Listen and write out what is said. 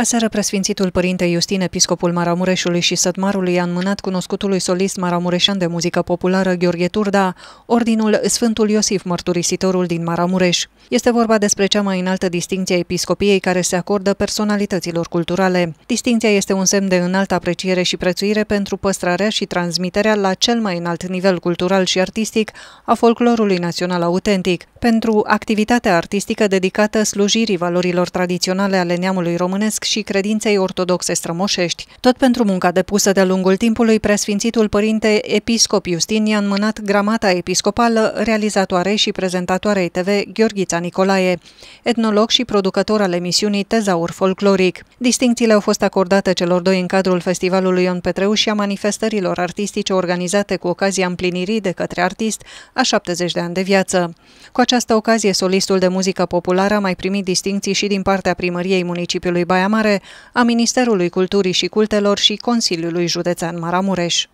Aseară preasfințitul părinte Iustin, episcopul Maramureșului și Sătmarului, a înmânat cunoscutului solist maramureșan de muzică populară Gheorghe Turda, ordinul Sfântul Iosif Mărturisitorul din Maramureș. Este vorba despre cea mai înaltă distinție a episcopiei care se acordă personalităților culturale. Distinția este un semn de înaltă apreciere și prețuire pentru păstrarea și transmiterea la cel mai înalt nivel cultural și artistic a folclorului național autentic, pentru activitatea artistică dedicată slujirii valorilor tradiționale ale neamului românesc și credinței ortodoxe strămoșești. Tot pentru munca depusă de-a lungul timpului, presfințitul părinte episcop Justin i-a înmânat gramata episcopală realizatoare și prezentatoarei TV Gheorghița Nicolae, etnolog și producător al emisiunii Tezaur Folcloric. Distincțiile au fost acordate celor doi în cadrul Festivalului Ion Petreu și a manifestărilor artistice organizate cu ocazia împlinirii de către artist a 70 de ani de viață. Cu această ocazie, solistul de muzică populară a mai primit distinții și din partea primăriei municipiului Baia Mare, Mare, a Ministerului Culturii și Cultelor și Consiliului Județean Maramureș.